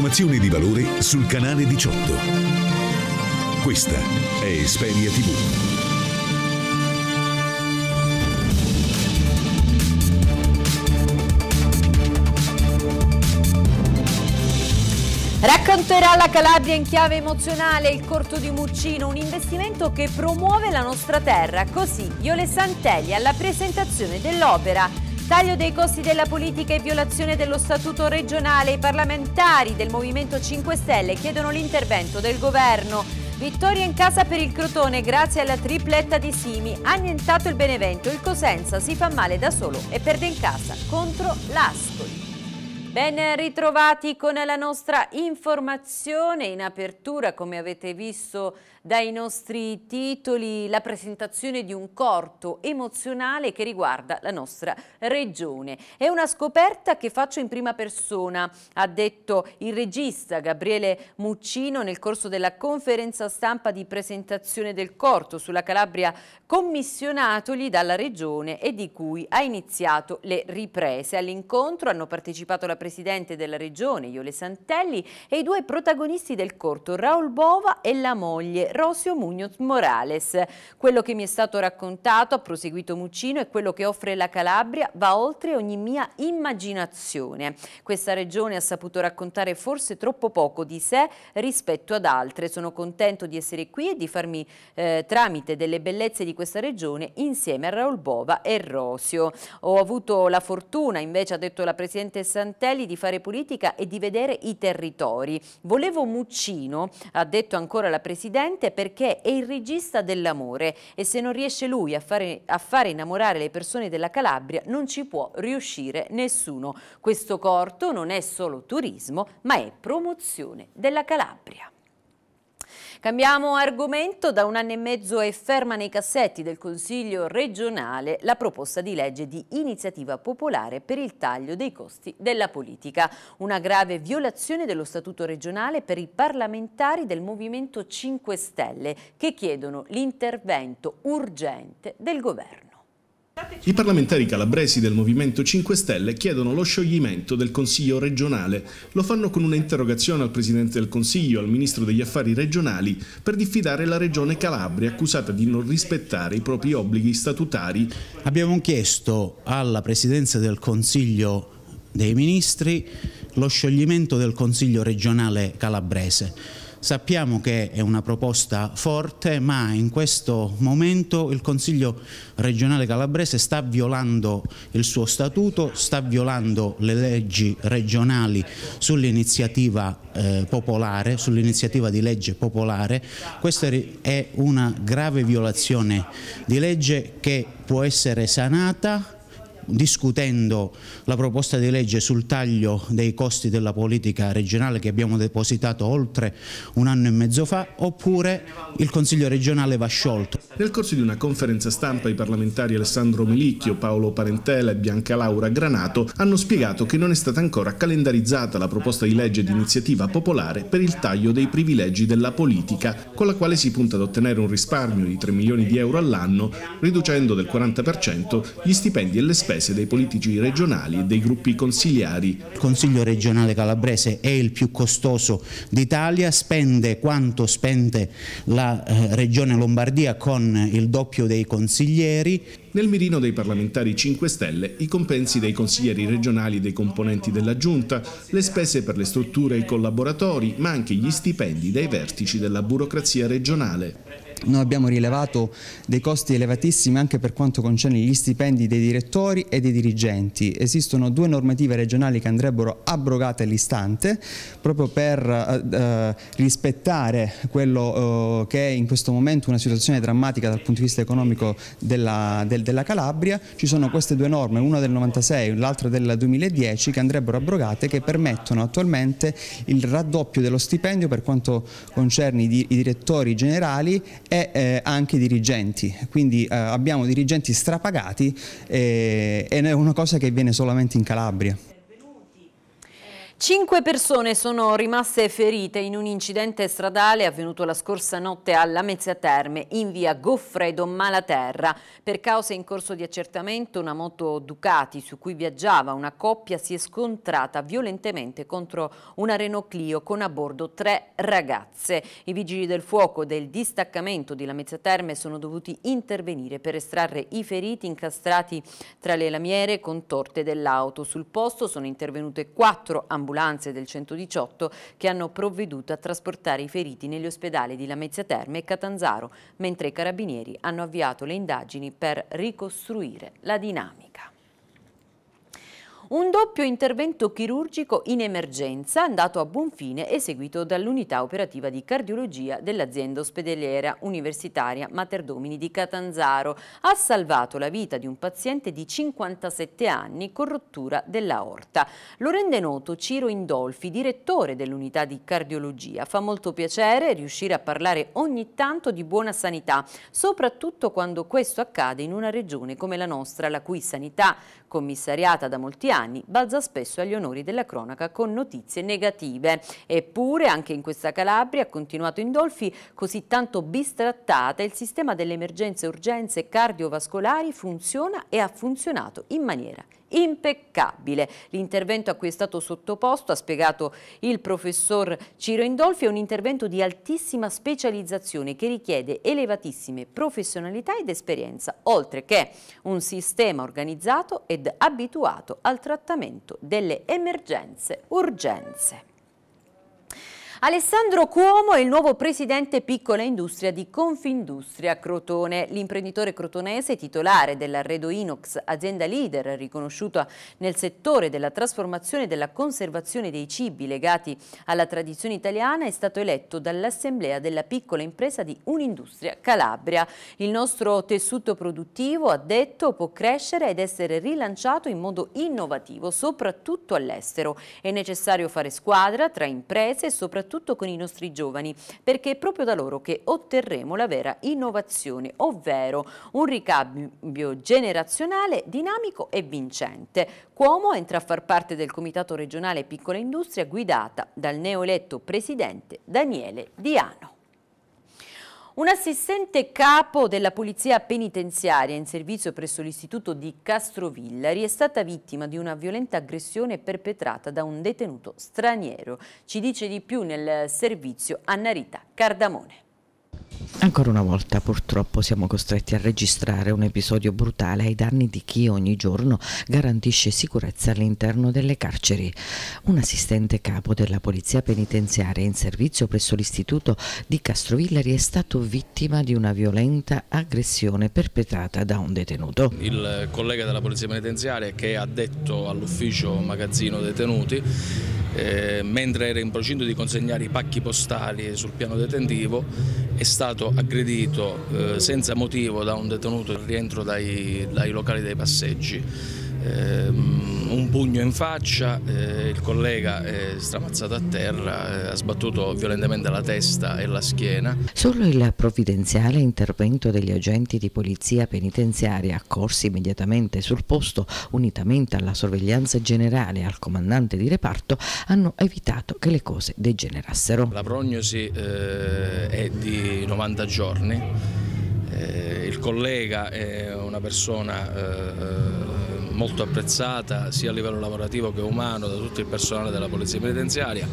Informazioni di valore sul canale 18. Questa è Esperia TV. Racconterà la Calabria in chiave emozionale il corto di Muccino, un investimento che promuove la nostra terra. Così Iole Santelli alla presentazione dell'opera. Taglio dei costi della politica e violazione dello statuto regionale. I parlamentari del Movimento 5 Stelle chiedono l'intervento del governo. Vittoria in casa per il Crotone grazie alla tripletta di Simi. Annientato il Benevento, il Cosenza si fa male da solo e perde in casa contro l'Ascoli. Ben ritrovati con la nostra informazione in apertura, come avete visto dai nostri titoli la presentazione di un corto emozionale che riguarda la nostra regione. È una scoperta che faccio in prima persona, ha detto il regista Gabriele Muccino nel corso della conferenza stampa di presentazione del corto sulla Calabria commissionatogli dalla regione e di cui ha iniziato le riprese. All'incontro hanno partecipato la Presidente della Regione, Iole Santelli, e i due protagonisti del corto, Raul Bova e la moglie, Rosio Muñoz Morales. Quello che mi è stato raccontato, ha proseguito Muccino, e quello che offre la Calabria va oltre ogni mia immaginazione. Questa regione ha saputo raccontare forse troppo poco di sé rispetto ad altre. Sono contento di essere qui e di farmi eh, tramite delle bellezze di questa regione insieme a Raul Bova e Rosio. Ho avuto la fortuna, invece, ha detto la Presidente Santelli, di fare politica e di vedere i territori. Volevo Muccino, ha detto ancora la Presidente, differente perché è il regista dell'amore e se non riesce lui a fare, a fare innamorare le persone della Calabria non ci può riuscire nessuno. Questo corto non è solo turismo ma è promozione della Calabria. Cambiamo argomento, da un anno e mezzo è ferma nei cassetti del Consiglio regionale la proposta di legge di iniziativa popolare per il taglio dei costi della politica, una grave violazione dello statuto regionale per i parlamentari del Movimento 5 Stelle che chiedono l'intervento urgente del governo. I parlamentari calabresi del Movimento 5 Stelle chiedono lo scioglimento del Consiglio regionale. Lo fanno con un'interrogazione al Presidente del Consiglio, al Ministro degli Affari regionali, per diffidare la Regione Calabria, accusata di non rispettare i propri obblighi statutari. Abbiamo chiesto alla Presidenza del Consiglio dei Ministri lo scioglimento del Consiglio regionale calabrese Sappiamo che è una proposta forte, ma in questo momento il Consiglio regionale calabrese sta violando il suo statuto, sta violando le leggi regionali sull'iniziativa eh, popolare, sull'iniziativa di legge popolare. Questa è una grave violazione di legge che può essere sanata discutendo la proposta di legge sul taglio dei costi della politica regionale che abbiamo depositato oltre un anno e mezzo fa, oppure il Consiglio regionale va sciolto. Nel corso di una conferenza stampa i parlamentari Alessandro Milicchio, Paolo Parentela e Bianca Laura Granato hanno spiegato che non è stata ancora calendarizzata la proposta di legge di iniziativa popolare per il taglio dei privilegi della politica, con la quale si punta ad ottenere un risparmio di 3 milioni di euro all'anno, riducendo del 40% gli stipendi e le spese calabrese, dei politici regionali e dei gruppi consigliari. Il Consiglio regionale calabrese è il più costoso d'Italia, spende quanto spende la eh, regione Lombardia con il doppio dei consiglieri. Nel mirino dei parlamentari 5 Stelle i compensi dei consiglieri regionali e dei componenti della Giunta, le spese per le strutture e i collaboratori, ma anche gli stipendi dei vertici della burocrazia regionale. Noi abbiamo rilevato dei costi elevatissimi anche per quanto concerne gli stipendi dei direttori e dei dirigenti. Esistono due normative regionali che andrebbero abrogate all'istante proprio per eh, eh rispettare quello eh, che è in questo momento una situazione drammatica dal punto di vista economico della, del, della Calabria. Ci sono queste due norme, una del 96 e l'altra del 2010 che andrebbero abrogate che permettono attualmente il raddoppio dello stipendio per quanto concerne i, i direttori generali e eh, anche dirigenti, quindi eh, abbiamo dirigenti strapagati eh, e è una cosa che avviene solamente in Calabria. Cinque persone sono rimaste ferite in un incidente stradale avvenuto la scorsa notte alla Mezzia Terme in via Goffredo Malaterra. Per cause in corso di accertamento una moto Ducati su cui viaggiava una coppia si è scontrata violentemente contro una Renault Clio con a bordo tre ragazze. I vigili del fuoco del distaccamento di La Mezzia Terme sono dovuti intervenire per estrarre i feriti incastrati tra le lamiere contorte dell'auto. Sul posto sono intervenute quattro ambulanze ambulanze del 118 che hanno provveduto a trasportare i feriti negli ospedali di Lamezia Terme e Catanzaro, mentre i carabinieri hanno avviato le indagini per ricostruire la dinamica. Un doppio intervento chirurgico in emergenza andato a buon fine eseguito dall'unità operativa di cardiologia dell'azienda ospedaliera universitaria Mater Domini di Catanzaro. Ha salvato la vita di un paziente di 57 anni con rottura dell'aorta. Lo rende noto Ciro Indolfi, direttore dell'unità di cardiologia. Fa molto piacere riuscire a parlare ogni tanto di buona sanità, soprattutto quando questo accade in una regione come la nostra, la cui sanità, commissariata da molti anni, anni balza spesso agli onori della cronaca con notizie negative. Eppure anche in questa Calabria, ha continuato Indolfi, così tanto bistrattata, il sistema delle emergenze e urgenze cardiovascolari funziona e ha funzionato in maniera impeccabile. L'intervento a cui è stato sottoposto, ha spiegato il professor Ciro Indolfi, è un intervento di altissima specializzazione che richiede elevatissime professionalità ed esperienza, oltre che un sistema organizzato ed abituato al trattamento delle emergenze urgenze. Alessandro Cuomo è il nuovo presidente piccola industria di Confindustria Crotone. L'imprenditore crotonese titolare dell'Arredo Inox, azienda leader riconosciuta nel settore della trasformazione e della conservazione dei cibi legati alla tradizione italiana, è stato eletto dall'Assemblea della piccola impresa di Unindustria Calabria. Il nostro tessuto produttivo, ha detto, può crescere ed essere rilanciato in modo innovativo, soprattutto all'estero. È necessario fare squadra tra imprese e soprattutto soprattutto con i nostri giovani, perché è proprio da loro che otterremo la vera innovazione, ovvero un ricambio generazionale dinamico e vincente. Cuomo entra a far parte del Comitato regionale Piccola Industria guidata dal neoeletto presidente Daniele Diano. Un assistente capo della polizia penitenziaria in servizio presso l'istituto di Castrovillari è stata vittima di una violenta aggressione perpetrata da un detenuto straniero. Ci dice di più nel servizio Annarita Cardamone. Ancora una volta purtroppo siamo costretti a registrare un episodio brutale ai danni di chi ogni giorno garantisce sicurezza all'interno delle carceri. Un assistente capo della polizia penitenziaria in servizio presso l'istituto di Castrovillari è stato vittima di una violenta aggressione perpetrata da un detenuto. Il collega della polizia penitenziaria che è addetto all'ufficio magazzino detenuti eh, mentre era in procinto di consegnare i pacchi postali sul piano detentivo è stato aggredito eh, senza motivo da un detenuto al rientro dai, dai locali dei passeggi. Ehm, un pugno in faccia, eh, il collega è eh, stramazzato a terra, eh, ha sbattuto violentemente la testa e la schiena. Solo il provvidenziale intervento degli agenti di polizia penitenziaria accorsi immediatamente sul posto, unitamente alla sorveglianza generale e al comandante di reparto, hanno evitato che le cose degenerassero. La prognosi è di 90 giorni, il collega è una persona molto apprezzata sia a livello lavorativo che umano da tutto il personale della Polizia Penitenziaria.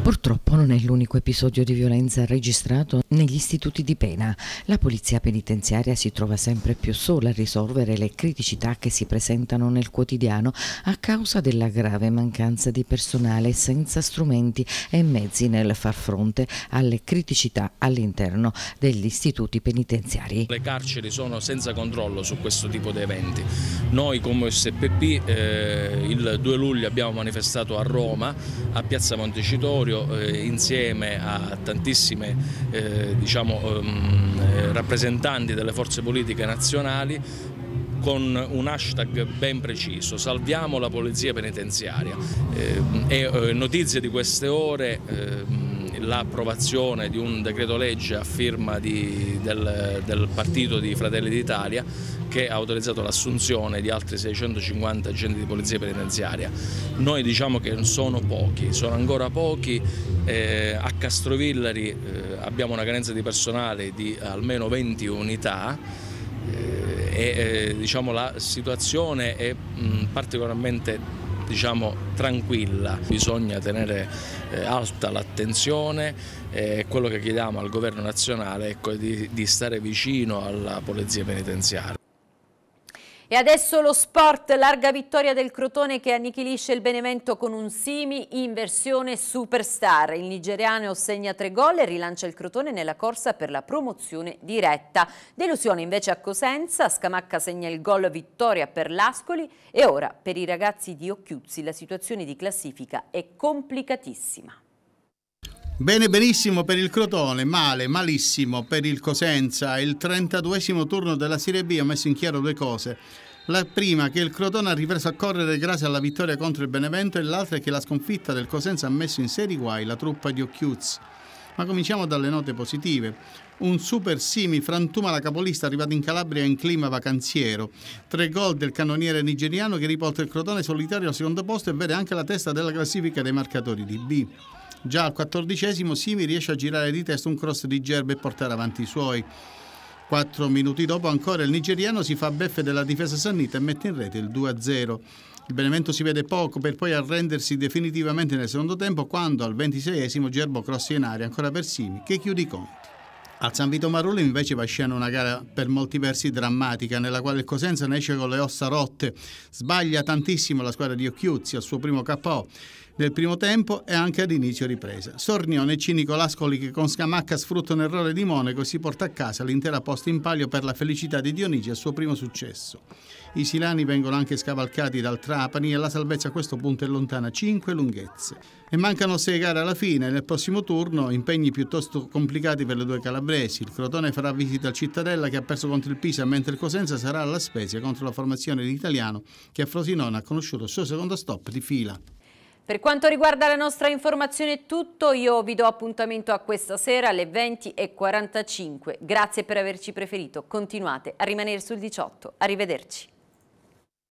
Purtroppo non è l'unico episodio di violenza registrato negli istituti di pena. La Polizia Penitenziaria si trova sempre più sola a risolvere le criticità che si presentano nel quotidiano a causa della grave mancanza di personale senza strumenti e mezzi nel far fronte alle criticità all'interno degli istituti penitenziari. Le carceri sono senza controllo su questo tipo di eventi. Noi come osservatori SPP eh, il 2 luglio abbiamo manifestato a Roma, a Piazza Montecitorio, eh, insieme a tantissime eh, diciamo, ehm, eh, rappresentanti delle forze politiche nazionali con un hashtag ben preciso, salviamo la polizia penitenziaria. Eh, e eh, notizie di queste ore ehm, l'approvazione di un decreto legge a firma di, del, del partito di Fratelli d'Italia che ha autorizzato l'assunzione di altri 650 agenti di polizia penitenziaria. Noi diciamo che sono pochi, sono ancora pochi, eh, a Castrovillari eh, abbiamo una carenza di personale di almeno 20 unità eh, e eh, diciamo, la situazione è mh, particolarmente diciamo, tranquilla. Bisogna tenere eh, alta l'attenzione e eh, quello che chiediamo al governo nazionale è ecco, di, di stare vicino alla polizia penitenziaria. E adesso lo sport, larga vittoria del Crotone che annichilisce il Benevento con un Simi in versione superstar. Il nigeriano segna tre gol e rilancia il Crotone nella corsa per la promozione diretta. Delusione invece a Cosenza, Scamacca segna il gol vittoria per l'Ascoli e ora per i ragazzi di Occhiuzzi la situazione di classifica è complicatissima. Bene, benissimo per il Crotone, male, malissimo per il Cosenza. Il 32 turno della Serie B ha messo in chiaro due cose. La prima che il Crotone ha ripreso a correre grazie alla vittoria contro il Benevento e l'altra che la sconfitta del Cosenza ha messo in serie guai la truppa di Occhiuz. Ma cominciamo dalle note positive. Un super simi frantuma la capolista arrivata in Calabria in clima vacanziero. Tre gol del cannoniere nigeriano che riporta il Crotone solitario al secondo posto e vede anche la testa della classifica dei marcatori di B. Già al quattordicesimo Simi riesce a girare di testa un cross di Gerbe e portare avanti i suoi. Quattro minuti dopo ancora il nigeriano si fa beffe della difesa sannita e mette in rete il 2-0. Il Benevento si vede poco per poi arrendersi definitivamente nel secondo tempo quando al ventiseiesimo Gerbo cross in aria ancora per Simi che chiude i conti. Al San Vito Marulli invece va in scena una gara per molti versi drammatica, nella quale il Cosenza ne esce con le ossa rotte. Sbaglia tantissimo la squadra di Occhiuzzi al suo primo KO del primo tempo e anche ad inizio ripresa. Sornione e Cinico Lascoli che con Scamacca sfruttano un errore di Monaco e si porta a casa l'intera posta in palio per la felicità di Dionigi al suo primo successo. I Silani vengono anche scavalcati dal Trapani e la salvezza a questo punto è lontana 5 lunghezze. E mancano 6 gare alla fine, nel prossimo turno impegni piuttosto complicati per le due calabrese Bresi. Il Crotone farà visita al Cittadella che ha perso contro il Pisa, mentre il Cosenza sarà alla Spezia contro la formazione di Italiano che a Frosinone ha conosciuto il suo secondo stop di fila. Per quanto riguarda la nostra informazione è tutto, io vi do appuntamento a questa sera alle 20.45. Grazie per averci preferito, continuate a rimanere sul 18. Arrivederci.